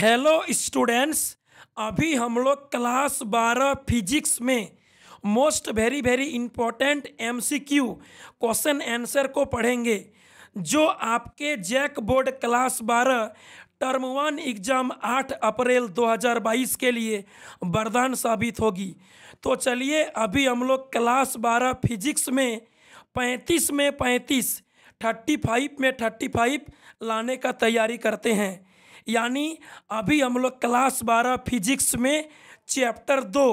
hello students अभी हम लोग क्लास बारह फिजिक्स में most very very important MCQ question answer को पढ़ेंगे जो आपके जैक बोर्ड क्लास बारह टर्म वन एग्जाम 8 अप्रैल 2022 के लिए वरदान साबित होगी तो चलिए अभी हम लोग क्लास बारह फिजिक्स में पैंतीस में पैंतीस थर्टी फाइव में थर्टी फाइव लाने का तैयारी करते हैं यानी अभी हम लोग क्लास बारह फिजिक्स में चैप्टर दो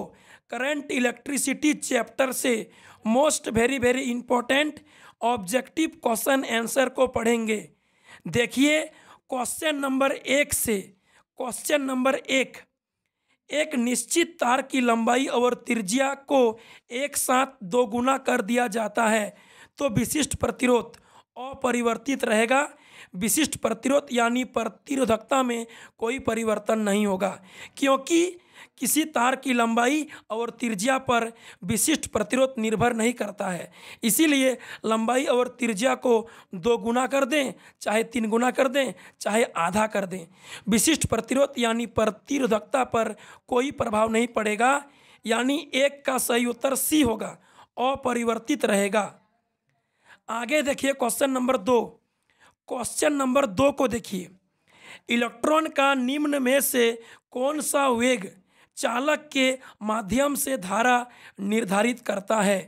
करंट इलेक्ट्रिसिटी चैप्टर से most very very important objective question answer को पढ़ेंगे देखिए क्वेश्चन नंबर एक से क्वेश्चन नंबर एक एक निश्चित तार की लंबाई और त्रिज्या को एक साथ दोगुना कर दिया जाता है तो विशिष्ट प्रतिरोध अपरिवर्तित रहेगा विशिष्ट प्रतिरोध यानी प्रतिरोधकता में कोई परिवर्तन नहीं होगा क्योंकि किसी तार की लंबाई और त्रिज्या पर विशिष्ट प्रतिरोध निर्भर नहीं करता है इसीलिए लंबाई और त्रिज्या को दो गुना कर दें चाहे तीन गुना कर दें चाहे आधा कर दें विशिष्ट प्रतिरोध यानी प्रतिरोधकता पर कोई प्रभाव नहीं पड़ेगा यानी एक का सही उत्तर सी होगा अपरिवर्तित रहेगा आगे देखिए क्वेश्चन नंबर दो क्वेश्चन नंबर दो को देखिए इलेक्ट्रॉन का निम्न में से कौन सा वेग चालक के माध्यम से धारा निर्धारित करता है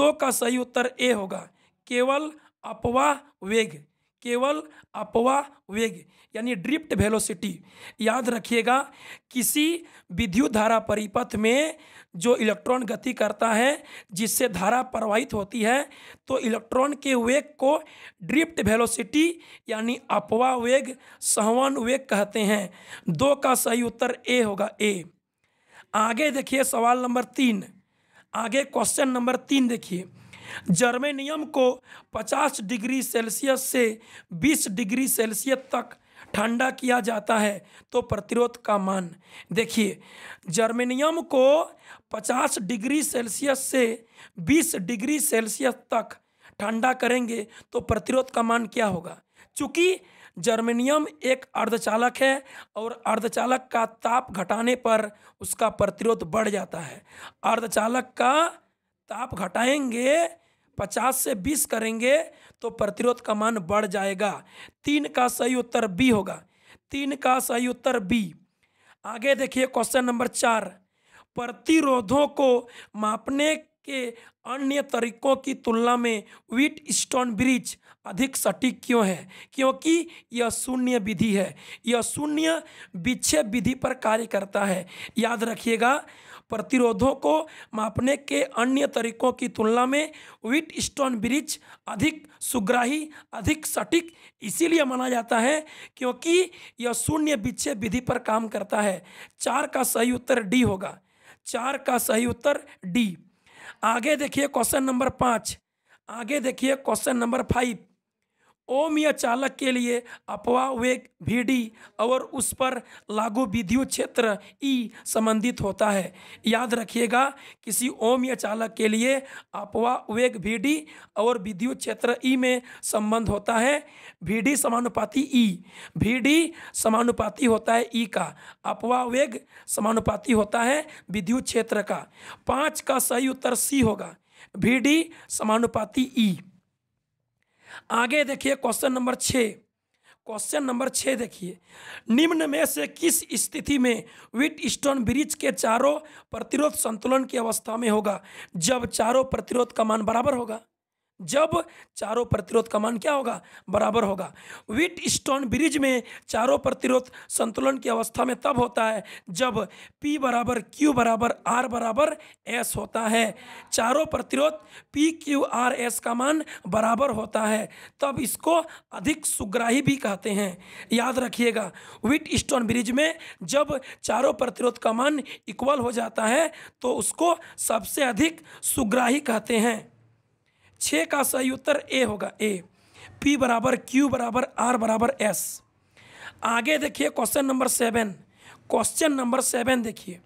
दो का सही उत्तर ए होगा केवल अपवाह वेग केवल अपवा वेग यानी ड्रिफ्ट वेलोसिटी याद रखिएगा किसी विद्युत धारा परिपथ में जो इलेक्ट्रॉन गति करता है जिससे धारा प्रवाहित होती है तो इलेक्ट्रॉन के वेग को ड्रिफ्ट वेलोसिटी यानी अपवा वेग सहवन वेग कहते हैं दो का सही उत्तर ए होगा ए आगे देखिए सवाल नंबर तीन आगे क्वेश्चन नंबर तीन देखिए जर्मेनियम को 50 डिग्री सेल्सियस से 20 डिग्री सेल्सियस तक ठंडा किया जाता है तो प्रतिरोध का मान देखिए जर्मेनियम को 50 डिग्री सेल्सियस से 20 डिग्री सेल्सियस तक ठंडा करेंगे तो प्रतिरोध का मान क्या होगा चूँकि जर्मेनियम एक अर्धचालक है और अर्धचालक का ताप घटाने पर उसका प्रतिरोध बढ़ जाता है अर्धचालक का ताप घटाएंगे पचास से बीस करेंगे तो प्रतिरोध का मान बढ़ जाएगा तीन का सही उत्तर बी होगा तीन का सही उत्तर बी आगे देखिए क्वेश्चन नंबर चार प्रतिरोधों को मापने के अन्य तरीकों की तुलना में व्हीट स्टोन ब्रिज अधिक सटीक क्यों है क्योंकि यह शून्य विधि है यह शून्य विच्छेद विधि पर कार्य करता है याद रखिएगा प्रतिरोधों को मापने के अन्य तरीकों की तुलना में व्हीट स्टोन ब्रिज अधिक सुग्राही अधिक सटीक इसीलिए माना जाता है क्योंकि यह शून्य बिच्छे विधि पर काम करता है चार का सही उत्तर डी होगा चार का सही उत्तर डी आगे देखिए क्वेश्चन नंबर पाँच आगे देखिए क्वेश्चन नंबर फाइव ओम या चालक के लिए अपवा वेग भी और उस पर लागू विद्युत क्षेत्र ई e संबंधित होता है याद रखिएगा किसी ओम या चालक के लिए अपवा वेग भी और विद्युत क्षेत्र ई e में संबंध होता है भी समानुपाति ई e, भी समानुपाति होता है ई का अपवा वेग समानुपाति होता है विद्युत क्षेत्र का पाँच का सही उत्तर सी होगा भी समानुपाति ई आगे देखिए क्वेश्चन नंबर छः क्वेश्चन नंबर छः देखिए निम्न में से किस स्थिति में विट स्टोन ब्रिज के चारों प्रतिरोध संतुलन की अवस्था में होगा जब चारों प्रतिरोध का मान बराबर होगा जब चारों प्रतिरोध का मान क्या होगा बराबर होगा विट स्टोन ब्रिज में चारों प्रतिरोध संतुलन की अवस्था में तब होता है जब P बराबर Q बराबर R बराबर S होता है चारों प्रतिरोध P Q R S का मान बराबर होता है तब इसको अधिक सुग्राही भी कहते हैं याद रखिएगा विट स्टोन ब्रिज में जब चारों प्रतिरोध का मान इक्वल हो जाता है तो उसको सबसे अधिक सुग्राही कहते हैं छः का सही उत्तर ए होगा ए पी बराबर क्यू बराबर आर बराबर एस आगे देखिए question number seven question number seven देखिए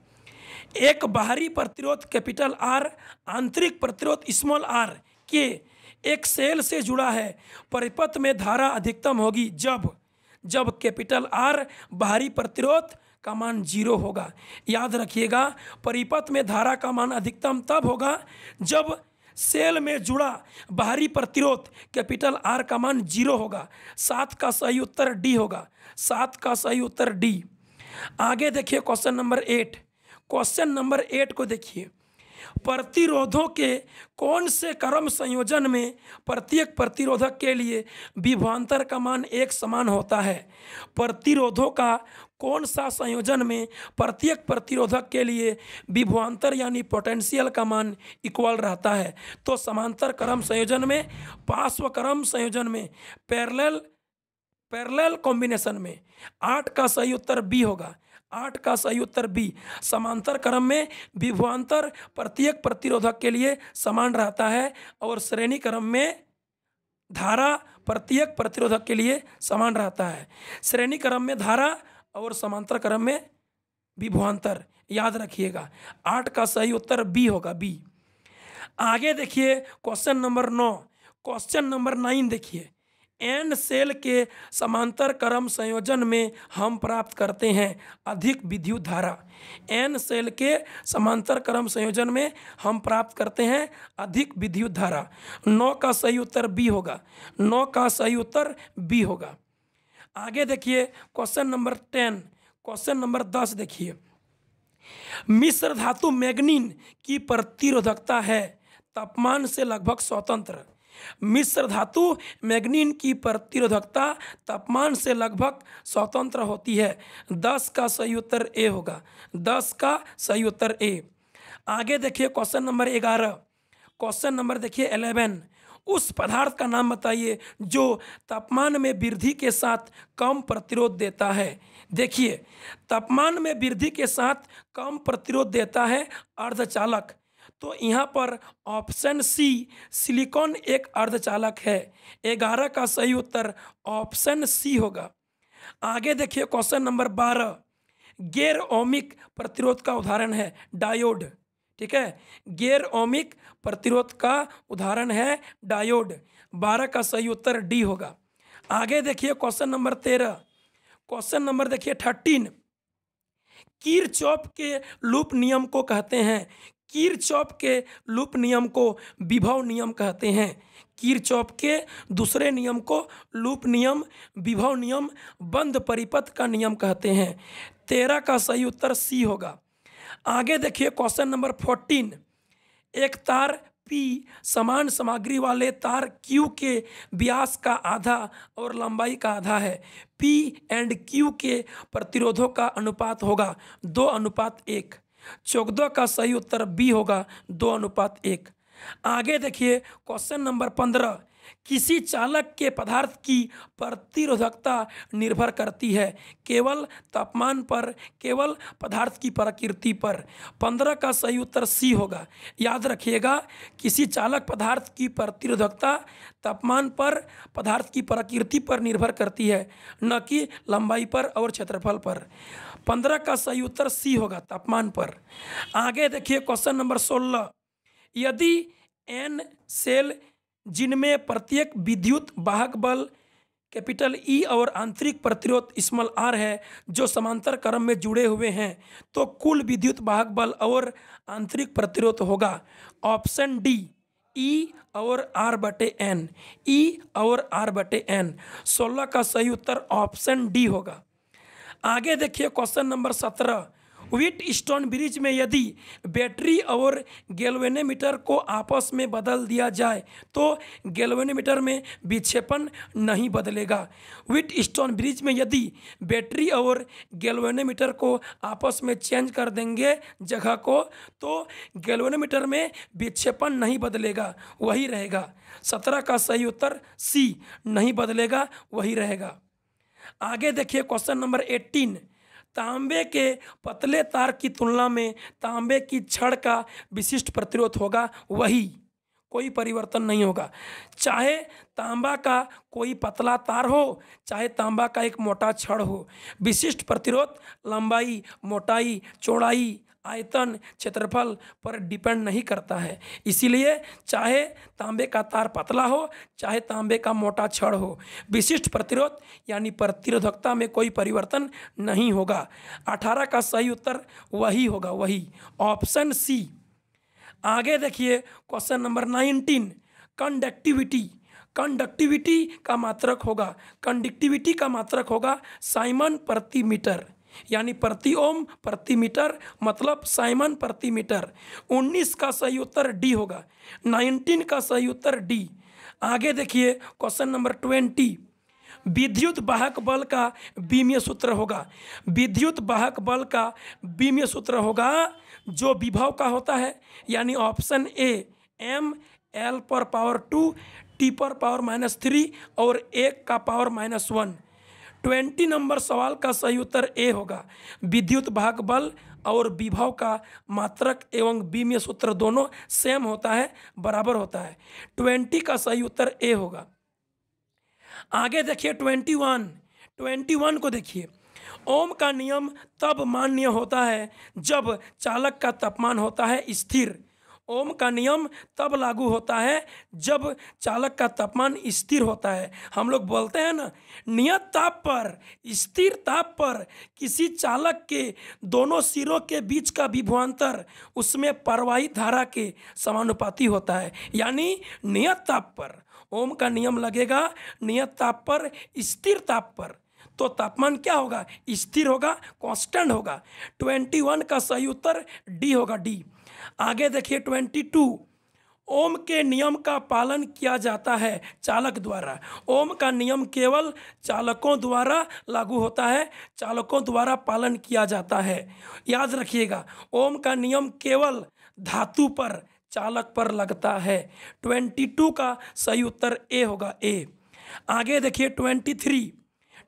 एक बाहरी प्रतिरोध कैपिटल आर आंतरिक प्रतिरोध स्मॉल आर के एक सेल से जुड़ा है परिपथ में धारा अधिकतम होगी जब जब कैपिटल आर बाहरी प्रतिरोध का मान जीरो होगा याद रखिएगा परिपथ में धारा का मान अधिकतम तब होगा जब सेल में जुड़ा बाहरी प्रतिरोध कैपिटल आर का मान जीरो होगा सात का सही उत्तर डी होगा सात का सही उत्तर डी आगे देखिए question number eight question number eight को देखिए प्रतिरोधों के कौन से कर्म संयोजन में प्रत्येक प्रतिरोधक के लिए विभवांतर का मान एक समान होता है प्रतिरोधों का कौन सा संयोजन में प्रत्येक प्रतिरोधक के लिए विभवांतर यानी पोटेंशियल का मान इक्वल रहता है तो समांतर कर्म संयोजन में पार्श्व कर्म संयोजन में पैरेलल पैरेलल कॉम्बिनेशन में आठ का सही उत्तर बी होगा आठ का सही उत्तर बी समांतर क्रम में विभवांतर प्रत्येक प्रतिरोधक के लिए समान रहता है और श्रेणी क्रम में धारा प्रत्येक प्रतिरोधक के लिए समान रहता है श्रेणी क्रम में धारा और समांतर क्रम में विभवांतर याद रखिएगा आठ का सही उत्तर बी होगा बी आगे देखिए क्वेश्चन नंबर नौ क्वेश्चन नंबर नाइन देखिए एंड सेल के समांतर क्रम संयोजन में हम प्राप्त करते हैं अधिक विद्युत धारा एन सेल के समांतर क्रम संयोजन में हम प्राप्त करते हैं अधिक विद्युत धारा नौ का सही उत्तर बी होगा नौ का सही उत्तर बी होगा आगे देखिए question number ten question number दस देखिए मिश्र धातु मैग्नीन की प्रतिरोधकता है तापमान से लगभग स्वतंत्र मिश्र धातु मैग्नीन की प्रतिरोधकता तापमान से लगभग स्वतंत्र होती है दस का सही उत्तर ए होगा दस का सही उत्तर ए आगे देखिए क्वेश्चन नंबर ग्यारह क्वेश्चन नंबर देखिए एलेवन उस पदार्थ का नाम बताइए जो तापमान में वृद्धि के साथ कम प्रतिरोध देता है देखिए तापमान में वृद्धि के साथ कम प्रतिरोध देता है अर्धचालक तो यहाँ पर ऑप्शन सी सिलिकॉन एक अर्धचालक है ग्यारह का सही उत्तर ऑप्शन सी होगा आगे देखिए क्वेश्चन नंबर बारह गैर ओमिक प्रतिरोध का उदाहरण है डायोड ठीक है गैर ओमिक प्रतिरोध का उदाहरण है डायोड बारह का सही उत्तर डी होगा आगे देखिए क्वेश्चन नंबर तेरह क्वेश्चन नंबर देखिए थर्टीन कीर चौप के लूप नियम को कहते हैं चौप के लूप नियम को विभव नियम कहते हैं चौप के दूसरे नियम को लूप नियम विभव नियम बंद परिपथ का नियम कहते हैं तेरह का सही उत्तर सी होगा आगे देखिए क्वेश्चन नंबर फोर्टीन एक तार पी समान सामग्री वाले तार क्यू के व्यास का आधा और लंबाई का आधा है पी एंड क्यू के प्रतिरोधों का अनुपात होगा दो अनुपात एक चौदह का सही उत्तर बी होगा दो अनुपात एक आगे देखिए क्वेश्चन नंबर पंद्रह किसी चालक के पदार्थ की प्रतिरोधकता निर्भर करती है केवल तापमान पर केवल पदार्थ की प्रकृति पर पंद्रह का सही उत्तर सी होगा याद रखिएगा किसी चालक पदार्थ की प्रतिरोधकता तापमान पर पदार्थ की प्रकृति पर निर्भर करती है न कि लंबाई पर और क्षेत्रफल पर पंद्रह का सही उत्तर सी होगा तापमान पर आगे देखिए क्वेश्चन नंबर सोलह यदि एन सेल जिनमें प्रत्येक विद्युत वाहक बल कैपिटल ई e और आंतरिक प्रतिरोध स्मॉल आर है जो समांतर क्रम में जुड़े हुए हैं तो कुल विद्युत वाहक बल और आंतरिक प्रतिरोध होगा ऑप्शन डी ई e और आर बटे एन ई e और आर बटे एन सोलह का सही उत्तर ऑप्शन डी होगा आगे देखिए क्वेश्चन नंबर सत्रह व्हीट स्टोन ब्रिज में यदि बैटरी और गैल्वेनोमीटर को आपस में बदल दिया जाए तो गैल्वेनोमीटर में विक्षेपण नहीं बदलेगा व्हीट स्टोन ब्रिज में यदि बैटरी और गैल्वेनोमीटर को आपस में चेंज कर देंगे जगह को तो गैल्वेनोमीटर में विक्षेपण नहीं बदलेगा वही रहेगा सत्रह का सही उत्तर सी नहीं बदलेगा वही रहेगा आगे देखिए क्वेश्चन नंबर एट्टीन तांबे के पतले तार की तुलना में तांबे की छड़ का विशिष्ट प्रतिरोध होगा वही कोई परिवर्तन नहीं होगा चाहे तांबा का कोई पतला तार हो चाहे तांबा का एक मोटा छड़ हो विशिष्ट प्रतिरोध लंबाई मोटाई चौड़ाई आयतन क्षेत्रफल पर डिपेंड नहीं करता है इसीलिए चाहे तांबे का तार पतला हो चाहे तांबे का मोटा छड़ हो विशिष्ट प्रतिरोध यानी प्रतिरोधकता में कोई परिवर्तन नहीं होगा अठारह का सही उत्तर वही होगा वही ऑप्शन सी आगे देखिए question number nineteen conductivity conductivity का मात्रक होगा कंडक्टिविटी का मात्रक होगा साइमन प्रति मीटर यानी प्रति ओम प्रति मीटर मतलब साइमन प्रति मीटर 19 का सही उत्तर डी होगा 19 का सही उत्तर डी आगे देखिए क्वेश्चन नंबर ट्वेंटी विद्युत वाहक बल का बीमीय सूत्र होगा विद्युत वाहक बल का बीमीय सूत्र होगा जो विभव का होता है यानी ऑप्शन ए एम एल पर पावर टू टी पर पावर माइनस थ्री और एक का पावर माइनस वन ट्वेंटी नंबर सवाल का सही उत्तर ए होगा विद्युत भाग बल और विभव का मात्रक एवं बीमय सूत्र दोनों सेम होता है बराबर होता है ट्वेंटी का सही उत्तर ए होगा आगे देखिए ट्वेंटी वन ट्वेंटी वन को देखिए ओम का नियम तब मान्य होता है जब चालक का तापमान होता है स्थिर ओम का नियम तब लागू होता है जब चालक का तापमान स्थिर होता है हम लोग बोलते हैं ना नियत ताप पर स्थिर ताप पर किसी चालक के दोनों सिरों के बीच का विभवान्तर उसमें परवाही धारा के समानुपाती होता है यानी नियत ताप पर ओम का नियम लगेगा नियत ताप पर स्थिर ताप पर तो तापमान क्या होगा स्थिर होगा कांस्टेंट होगा ट्वेंटी वन का सही उत्तर डी होगा डी आगे देखिए ट्वेंटी टू ओम के नियम का पालन किया जाता है चालक द्वारा ओम का नियम केवल चालकों द्वारा लागू होता है चालकों द्वारा पालन किया जाता है याद रखिएगा ओम का नियम केवल धातु पर चालक पर लगता है ट्वेंटी टू का सही उत्तर ए होगा ए आगे देखिए ट्वेंटी थ्री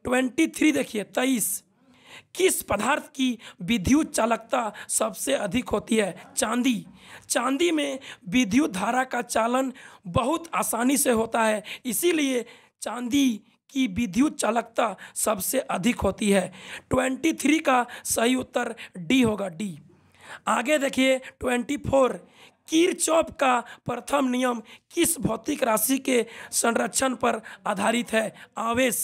ट्वेंटी थ्री देखिए तेईस किस पदार्थ की विद्युत चालकता सबसे अधिक होती है चांदी चांदी में विद्युत धारा का चालन बहुत आसानी से होता है इसीलिए चांदी की विद्युत चालकता सबसे अधिक होती है ट्वेंटी थ्री का सही उत्तर डी होगा डी आगे देखिए ट्वेंटी फोर कीरचौप का प्रथम नियम किस भौतिक राशि के संरक्षण पर आधारित है आवेश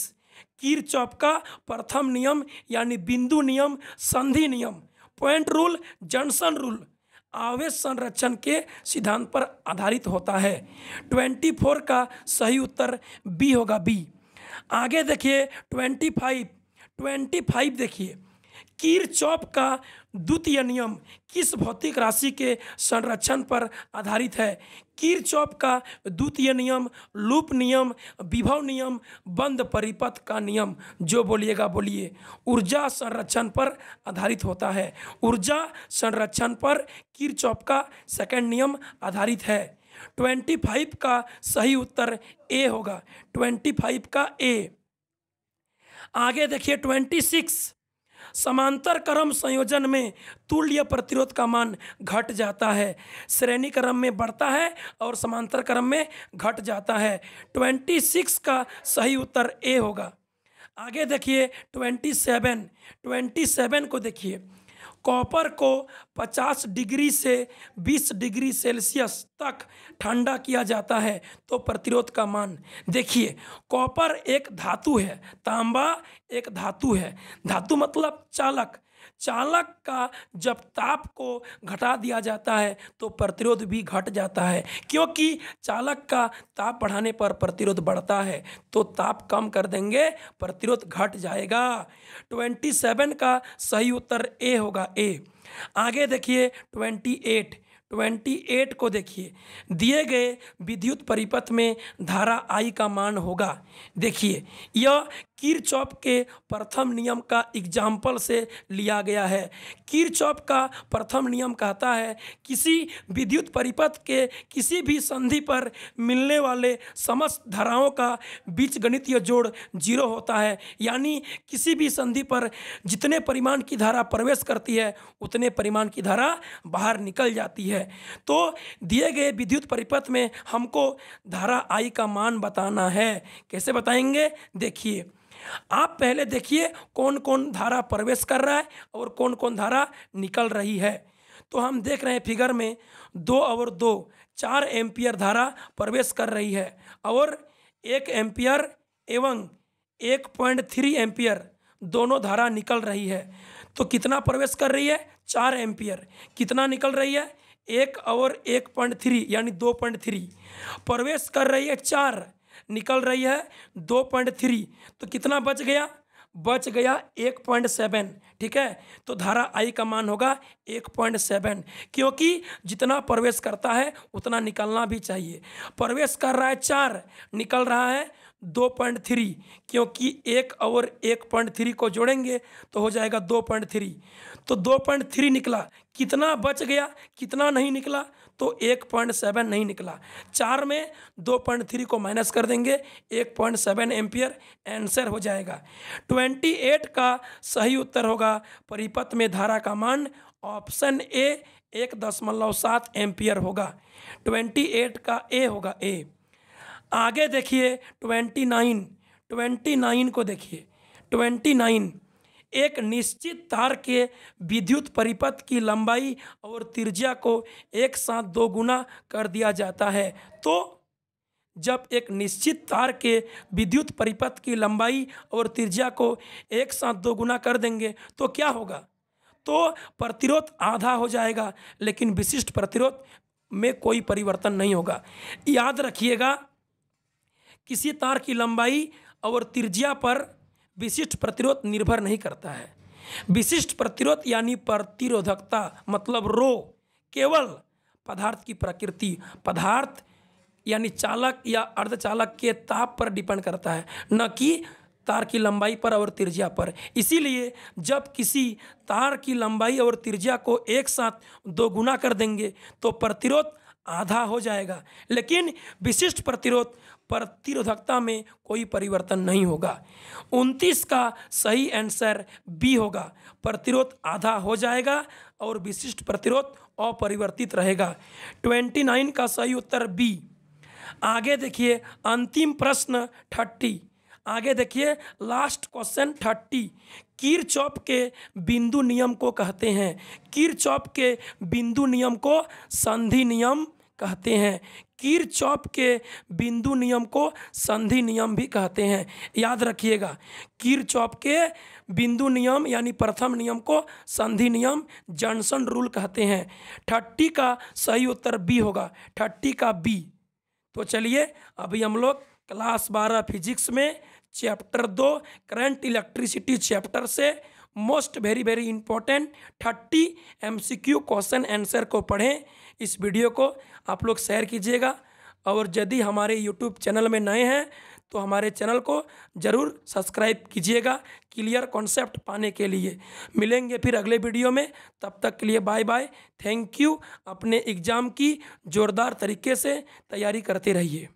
चौप का प्रथम नियम यानी बिंदु नियम संधि नियम पॉइंट रूल जनसन रूल आवेश संरक्षण के सिद्धांत पर आधारित होता है ट्वेंटी फोर का सही उत्तर बी होगा बी आगे देखिए ट्वेंटी फाइव ट्वेंटी फाइव देखिए चौप का द्वितीय नियम किस भौतिक राशि के संरक्षण पर आधारित है चौप का द्वितीय नियम लूप नियम विभव नियम बंद परिपथ का नियम जो बोलिएगा बोलिए ऊर्जा संरक्षण पर आधारित होता है ऊर्जा संरक्षण पर चौप का सेकंड नियम आधारित है ट्वेंटी फाइव का सही उत्तर ए होगा ट्वेंटी फाइव का ए आगे देखिए ट्वेंटी सिक्स समांतर क्रम संयोजन में तुल्य प्रतिरोध का मान घट जाता है श्रेणी क्रम में बढ़ता है और समांतर क्रम में घट जाता है ट्वेंटी सिक्स का सही उत्तर ए होगा आगे देखिए ट्वेंटी सेवन ट्वेंटी सेवन को देखिए कॉपर को 50 डिग्री से 20 डिग्री सेल्सियस तक ठंडा किया जाता है तो प्रतिरोध का मान देखिए कॉपर एक धातु है तांबा एक धातु है धातु मतलब चालक चालक का जब ताप को घटा दिया जाता है तो प्रतिरोध भी घट जाता है क्योंकि चालक का ताप बढ़ाने पर प्रतिरोध बढ़ता है तो ताप कम कर देंगे प्रतिरोध घट जाएगा ट्वेंटी सेवन का सही उत्तर ए होगा ए आगे देखिए ट्वेंटी एट ट्वेंटी एट को देखिए दिए गए विद्युत परिपथ में धारा आई का मान होगा देखिए यह किरचॉप के प्रथम नियम का एग्जाम्पल से लिया गया है किरचॉप का प्रथम नियम कहता है किसी विद्युत परिपथ के किसी भी संधि पर मिलने वाले समस्त धाराओं का बीजगणितीय जोड़ जीरो होता है यानी किसी भी संधि पर जितने परिमाण की धारा प्रवेश करती है उतने परिमाण की धारा बाहर निकल जाती है तो दिए गए विद्युत परिपथ में हमको धारा आई का मान बताना है कैसे बताएंगे देखिए आप पहले देखिए कौन कौन धारा प्रवेश कर रहा है और कौन कौन धारा निकल रही है तो हम देख रहे हैं फिगर में दो और दो चार एम्पियर धारा प्रवेश कर रही है और एक एम्पियर एवं एक पॉइंट थ्री एम्पियर दोनों धारा निकल रही है तो कितना प्रवेश कर रही है चार एम्पियर कितना निकल रही है एक और एक पॉइंट थ्री यानी दो पॉइंट थ्री प्रवेश कर रही है चार निकल रही है दो पॉइंट थ्री तो कितना बच गया बच गया एक पॉइंट सेवन ठीक है तो धारा आई का मान होगा एक पॉइंट सेवन क्योंकि जितना प्रवेश करता है उतना निकलना भी चाहिए प्रवेश कर रहा है चार निकल रहा है दो पॉइंट थ्री क्योंकि एक और एक पॉइंट थ्री को जोड़ेंगे तो हो जाएगा दो पॉइंट थ्री तो दो पॉइंट थ्री निकला कितना बच गया कितना नहीं निकला तो एक पॉइंट सेवन नहीं निकला चार में दो पॉइंट थ्री को माइनस कर देंगे एक पॉइंट सेवन एम्पियर एंसर हो जाएगा ट्वेंटी एट का सही उत्तर होगा परिपथ में धारा का मान ऑप्शन ए एक दशमलव सात एम्पियर होगा ट्वेंटी एट का ए होगा ए आगे देखिए ट्वेंटी नाइन ट्वेंटी नाइन को देखिए ट्वेंटी नाइन एक निश्चित तार के विद्युत परिपथ की लंबाई और त्रिज्या को एक साथ दो गुना कर दिया जाता है तो जब एक निश्चित तार के विद्युत परिपथ की लंबाई और त्रिज्या को एक साथ दो गुना कर देंगे तो क्या होगा तो प्रतिरोध आधा हो जाएगा लेकिन विशिष्ट प्रतिरोध में कोई परिवर्तन नहीं होगा याद रखिएगा किसी तार की लंबाई और त्रिज्या पर विशिष्ट प्रतिरोध निर्भर नहीं करता है विशिष्ट प्रतिरोध यानी प्रतिरोधकता मतलब रो केवल पदार्थ की प्रकृति पदार्थ यानी चालक या अर्धचालक के ताप पर डिपेंड करता है न कि तार की लंबाई पर और त्रिज्या पर इसीलिए जब किसी तार की लंबाई और त्रिज्या को एक साथ दो गुना कर देंगे तो प्रतिरोध आधा हो जाएगा लेकिन विशिष्ट प्रतिरोध प्रतिरोधकता में कोई परिवर्तन नहीं होगा उनतीस का सही आंसर बी होगा प्रतिरोध आधा हो जाएगा और विशिष्ट प्रतिरोध अपरिवर्तित रहेगा ट्वेंटी नाइन का सही उत्तर बी आगे देखिए अंतिम प्रश्न थर्टी आगे देखिए लास्ट क्वेश्चन थर्टी चौप के बिंदु नियम को कहते हैं किर चौप के बिंदु नियम को संधि नियम कहते हैं कीर चौप के बिंदु नियम को संधि नियम भी कहते हैं याद रखिएगा कीर चौप के बिंदु नियम यानी प्रथम नियम को संधि नियम जॉनसन रूल कहते हैं ठट्टी का सही उत्तर बी होगा ठट्टी का बी तो चलिए अभी हम लोग क्लास बारह फिजिक्स में चैप्टर दो करंट इलेक्ट्रिसिटी चैप्टर से most very very important thirty MCQ question answer को पढ़ें इस वीडियो को आप लोग शेयर कीजिएगा और यदि हमारे यूट्यूब चैनल में नए हैं तो हमारे चैनल को ज़रूर सब्सक्राइब कीजिएगा क्लियर कॉन्सेप्ट पाने के लिए मिलेंगे फिर अगले वीडियो में तब तक के लिए बाय बाय थैंक यू अपने एग्ज़ाम की ज़ोरदार तरीके से तैयारी करते रहिए